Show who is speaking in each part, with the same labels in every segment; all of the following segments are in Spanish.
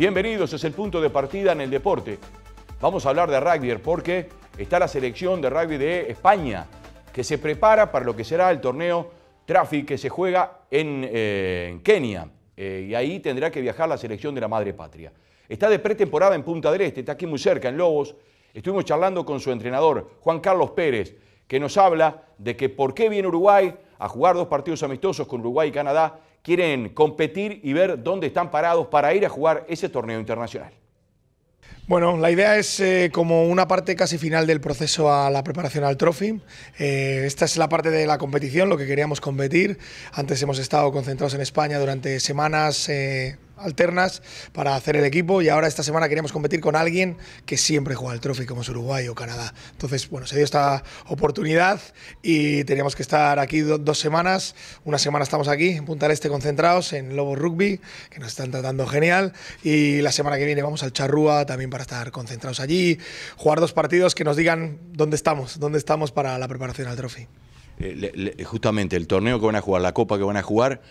Speaker 1: Bienvenidos, es el punto de partida en el deporte. Vamos a hablar de rugby porque está la selección de rugby de España que se prepara para lo que será el torneo Traffic que se juega en, eh, Kenia. Eh, y ahí tendrá que viajar la selección de la madre patria. Está de pretemporada en Punta del Este, está aquí muy cerca, en Lobos. Estuvimos charlando con su entrenador, Juan Carlos Pérez, que nos habla de que por qué viene Uruguay a jugar dos partidos amistosos con Uruguay y Canadá quieren competir y ver dónde están parados para ir a jugar ese torneo internacional.
Speaker 2: Bueno, la idea es eh, como una parte casi final del proceso a la preparación al Trophy. Eh, esta es la parte de la competición, lo que queríamos competir. Antes hemos estado concentrados en España durante semanas. Eh, alternas para hacer el equipo y ahora esta semana queríamos competir con alguien que siempre juega el trofeo como es Uruguay o Canadá. Entonces, bueno, se dio esta oportunidad y teníamos que estar aquí dos semanas. Una semana estamos aquí en Punta del Este concentrados en Lobo Rugby, que nos están tratando genial y la semana que viene vamos al Charrúa también para estar concentrados allí, jugar dos partidos que nos digan dónde estamos, dónde estamos para la preparación al trofeo.
Speaker 1: Eh, justamente el torneo que van a jugar, la copa que van a jugar,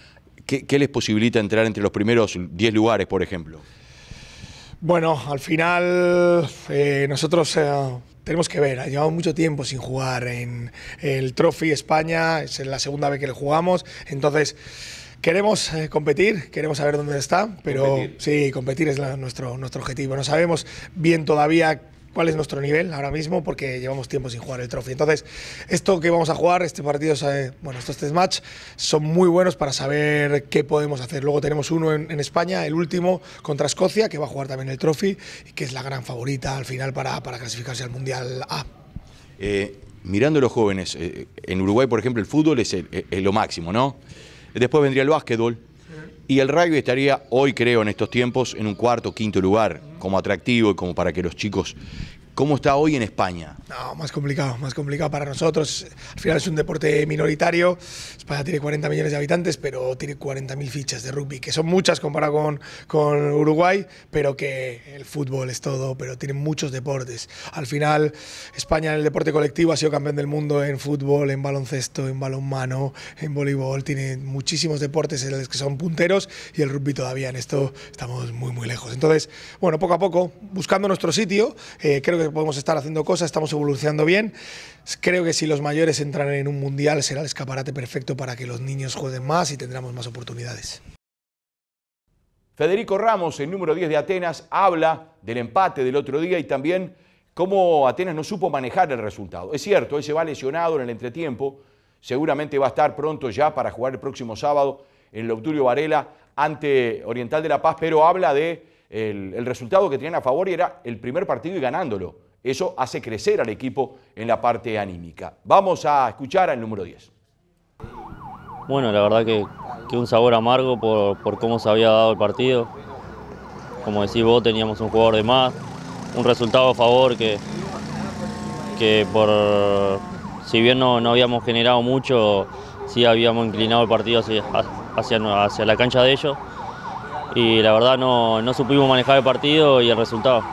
Speaker 1: ¿Qué, les posibilita entrar entre los primeros 10 lugares, por ejemplo?
Speaker 2: Bueno, al final eh, nosotros eh, tenemos que ver, ¿eh? llevamos mucho tiempo sin jugar en el Trophy España, es la segunda vez que le jugamos, entonces queremos competir, queremos saber dónde está, pero sí, competir es nuestro, nuestro objetivo. No sabemos bien todavía cuál es nuestro nivel ahora mismo, porque llevamos tiempo sin jugar el trofeo. Entonces, esto que vamos a jugar, este partido, bueno, estos tres match son muy buenos para saber qué podemos hacer. Luego tenemos uno en, España, el último contra Escocia, que va a jugar también el trofeo y que es la gran favorita al final para, para clasificarse al Mundial A.
Speaker 1: Eh, mirando a los jóvenes, eh, en Uruguay, por ejemplo, el fútbol es, eh, es lo máximo, ¿no? Después vendría el básquetbol, y el rugby estaría hoy, creo, en estos tiempos, en un cuarto, quinto lugar como atractivo y como para que los chicos ¿Cómo está hoy en España?
Speaker 2: No, más complicado, más complicado para nosotros. Al final es un deporte minoritario. España tiene 40 millones de habitantes, pero tiene 40.000 fichas de rugby, que son muchas comparado con, con Uruguay, pero que el fútbol es todo, pero tiene muchos deportes. Al final, España en el deporte colectivo ha sido campeón del mundo en fútbol, en baloncesto, en balonmano, en voleibol. Tiene muchísimos deportes en los que son punteros y el rugby todavía en esto estamos muy, muy lejos. Entonces, bueno, poco a poco, buscando nuestro sitio, eh, creo que podemos estar haciendo cosas, estamos evolucionando bien. Creo que si los mayores entran en un mundial será el escaparate perfecto para que los niños jueguen más y tendremos más oportunidades.
Speaker 1: Federico Ramos, el número 10 de Atenas, habla del empate del otro día y también cómo Atenas no supo manejar el resultado. Es cierto, él se va lesionado en el entretiempo, seguramente va a estar pronto ya para jugar el próximo sábado en Obdulio Varela ante Oriental de La Paz, pero habla de el, resultado que tenían a favor era el primer partido y ganándolo. Eso hace crecer al equipo en la parte anímica. Vamos a escuchar al número 10.
Speaker 3: Bueno, la verdad que, que un sabor amargo por, por, cómo se había dado el partido. Como decís vos, teníamos un jugador de más, un resultado a favor que, que por, si bien no, habíamos generado mucho, sí habíamos inclinado el partido hacia, hacia la cancha de ellos y la verdad no, supimos manejar el partido y el resultado.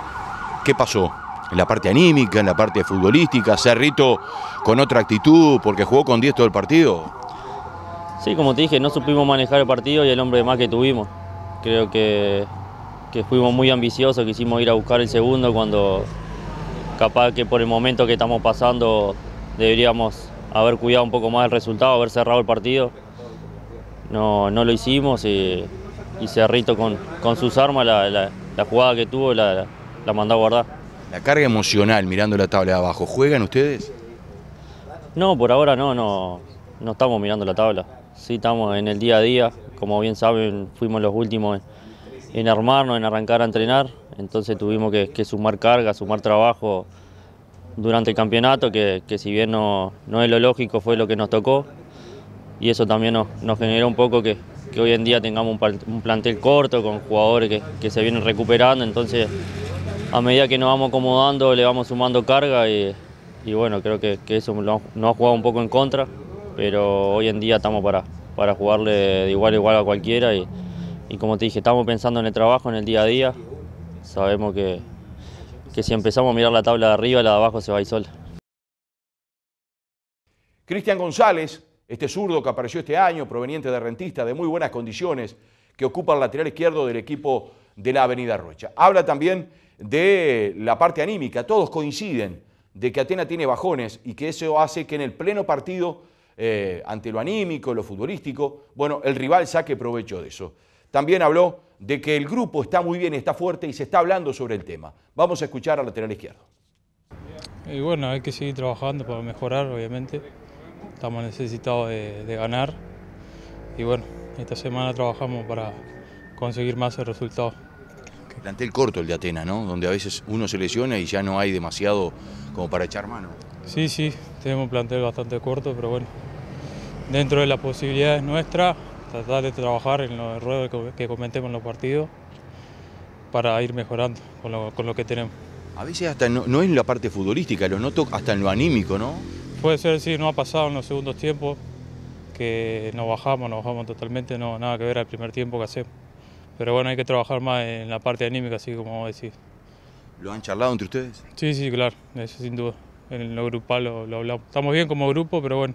Speaker 3: ¿Qué pasó?
Speaker 1: en la parte anímica, en la parte futbolística, Cerrito con otra actitud porque jugó con 10
Speaker 3: todo el partido. Sí, como te dije, no supimos manejar el partido y el hombre más que tuvimos. Creo que, fuimos muy ambiciosos, quisimos ir a buscar el segundo cuando capaz que por el momento que estamos pasando deberíamos haber cuidado un poco más el resultado, haber cerrado el partido. No, no lo hicimos y y Cerrito con, con sus armas, la, jugada que tuvo la, la mandó a guardar. La carga emocional mirando la tabla de abajo, ¿juegan ustedes? No, por ahora no, no, no estamos mirando la tabla. Sí, estamos en el día a día, como bien saben, fuimos los últimos en, armarnos, en arrancar a entrenar, entonces tuvimos que, sumar carga, sumar trabajo durante el campeonato, que, si bien no, no, es lo lógico, fue lo que nos tocó. Y eso también nos generó un poco que, que hoy en día tengamos un, plantel corto con jugadores que, se vienen recuperando, entonces a medida que nos vamos acomodando le vamos sumando carga y, bueno, creo que, eso nos ha jugado un poco en contra, pero hoy en día estamos para, para jugarle de igual a igual a cualquiera y, como te dije, estamos pensando en el trabajo, en el día a día, sabemos que, que si empezamos a mirar la tabla de arriba, la de abajo se va a ir sola. Cristian
Speaker 1: González este zurdo que apareció este año, proveniente de Rentista, de muy buenas condiciones, que ocupa el lateral izquierdo del equipo de la Avenida Rocha. Habla también de la parte anímica. Todos coinciden de que Atena tiene bajones y que eso hace que en el pleno partido, eh, ante lo anímico, lo futbolístico, bueno, el rival saque provecho de eso. También habló de que el grupo está muy bien, está fuerte y se está hablando sobre el tema. Vamos a escuchar al lateral izquierdo.
Speaker 4: Y bueno, hay que seguir trabajando para mejorar, obviamente estamos necesitados de, ganar y bueno, esta semana trabajamos para conseguir más el resultado.
Speaker 1: Plantel corto el de Atena ¿no? Donde a veces uno se lesiona y ya no hay demasiado como para echar mano.
Speaker 4: Sí, sí, tenemos un plantel bastante corto, pero bueno, dentro de las posibilidades nuestras, tratar de trabajar en los errores que cometemos en los partidos para ir mejorando con lo, que tenemos. A veces hasta
Speaker 1: no, no es la parte futbolística, lo noto hasta en lo anímico, ¿no?
Speaker 4: Puede ser, sí, no ha pasado en los segundos tiempos, que nos bajamos, nos bajamos totalmente, no, nada que ver al primer tiempo que hacemos. Pero bueno, hay que trabajar más en la parte anímica, así como decís.
Speaker 1: ¿Lo han charlado entre ustedes?
Speaker 4: Sí, sí, claro, eso sin duda. En lo grupal lo, hablamos. Estamos bien como grupo, pero bueno,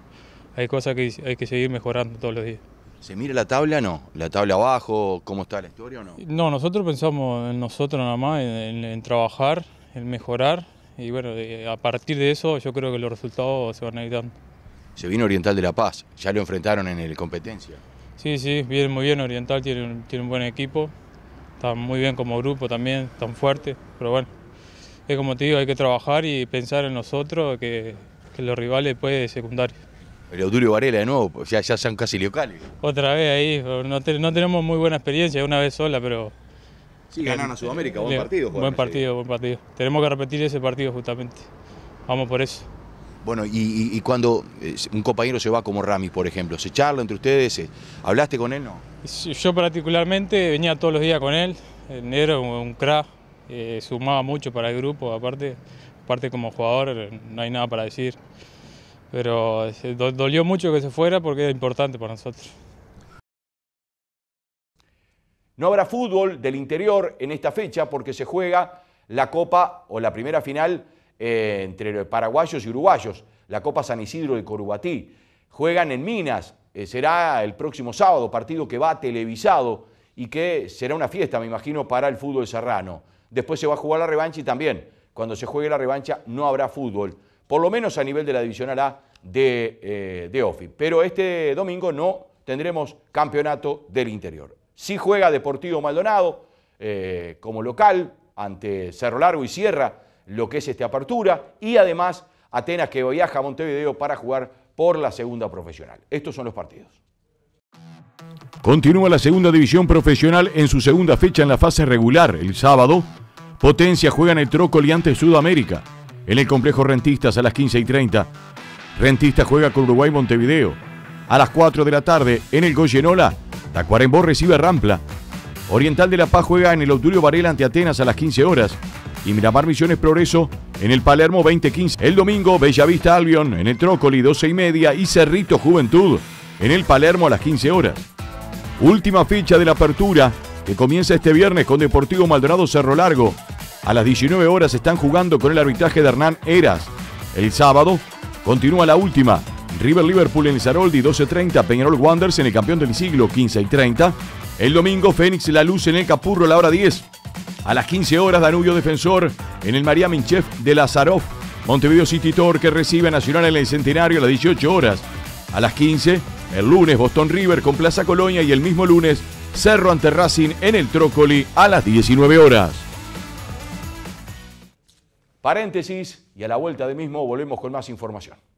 Speaker 4: hay cosas que hay que seguir mejorando todos los días. ¿Se mira la
Speaker 1: tabla? No. ¿La tabla abajo? ¿Cómo está la historia
Speaker 4: o no? No, nosotros pensamos en nosotros nada más, en trabajar, en mejorar y bueno, a partir de eso yo creo que los resultados se van a ir
Speaker 1: Se vino Oriental de La Paz, ya lo enfrentaron en el competencia.
Speaker 4: Sí, sí, viene muy bien Oriental, tiene, tiene un buen equipo, Está muy bien como grupo también, tan fuerte, pero bueno, es como te digo, hay que trabajar y pensar en nosotros, que, los rivales pueden secundar. El
Speaker 1: Audulio Varela de nuevo, ya, ya son casi locales.
Speaker 4: Otra vez ahí, no, no tenemos muy buena experiencia, una vez sola, pero Sí, ganaron a Sudamérica, buen partido. Buen partido, buen partido. Tenemos que repetir ese partido justamente. Vamos por eso.
Speaker 1: Bueno, y, cuando eh, un compañero se va como Rami, por ejemplo, ¿se charla entre ustedes? Eh, ¿Hablaste con él? No.
Speaker 4: Yo particularmente venía todos los días con él. Era un crack, eh, sumaba mucho para el grupo, aparte, aparte como jugador no hay nada para decir. Pero dolió mucho que se fuera porque era importante para nosotros.
Speaker 1: No habrá fútbol del interior en esta fecha porque se juega la Copa o la primera final eh, entre paraguayos y uruguayos, la Copa San Isidro de Corubatí. Juegan en Minas, eh, será el próximo sábado, partido que va televisado y que será una fiesta, me imagino, para el fútbol serrano. Después se va a jugar la revancha y también, cuando se juegue la revancha, no habrá fútbol, por lo menos a nivel de la división A de, eh, de OFI. Pero este domingo no tendremos campeonato del interior. Sí juega Deportivo Maldonado eh, como local ante Cerro Largo y Sierra, lo que es esta apertura, y además Atenas que viaja a Montevideo para jugar por la segunda profesional. Estos son los partidos. Continúa la segunda división profesional en su segunda fecha en la fase regular. El sábado, Potencia juega en el Trócoli ante Sudamérica. En el complejo Rentistas a las 15 y 30. Rentistas juega con Uruguay Montevideo. A las 4 de la tarde en el Goyenola, Tacuarembó recibe Rampla. Oriental de La Paz juega en el Auturio Varela ante Atenas a las 15 horas. Y Miramar Misiones Progreso en el Palermo 2015. El domingo, Bellavista Albion en el Trócoli 12 y media y Cerrito Juventud en el Palermo a las 15 horas. Última ficha de la apertura que comienza este viernes con Deportivo Maldonado Cerro Largo. A las 19 horas están jugando con el arbitraje de Hernán Eras. El sábado continúa la última River Liverpool en el Zaroldi, 12.30, Peñarol Wanders en el Campeón del Siglo 15.30. El domingo Fénix La Luz en el Capurro a la hora 10. A las 15 horas Danubio Defensor en el María Minchef de Lazarov. Montevideo City que recibe a Nacional en el Centenario a las 18 horas. A las 15, el lunes Boston River con Plaza Colonia y el mismo lunes Cerro ante Racing en el Trócoli a las 19 horas. Paréntesis y a la vuelta de mismo volvemos con más información.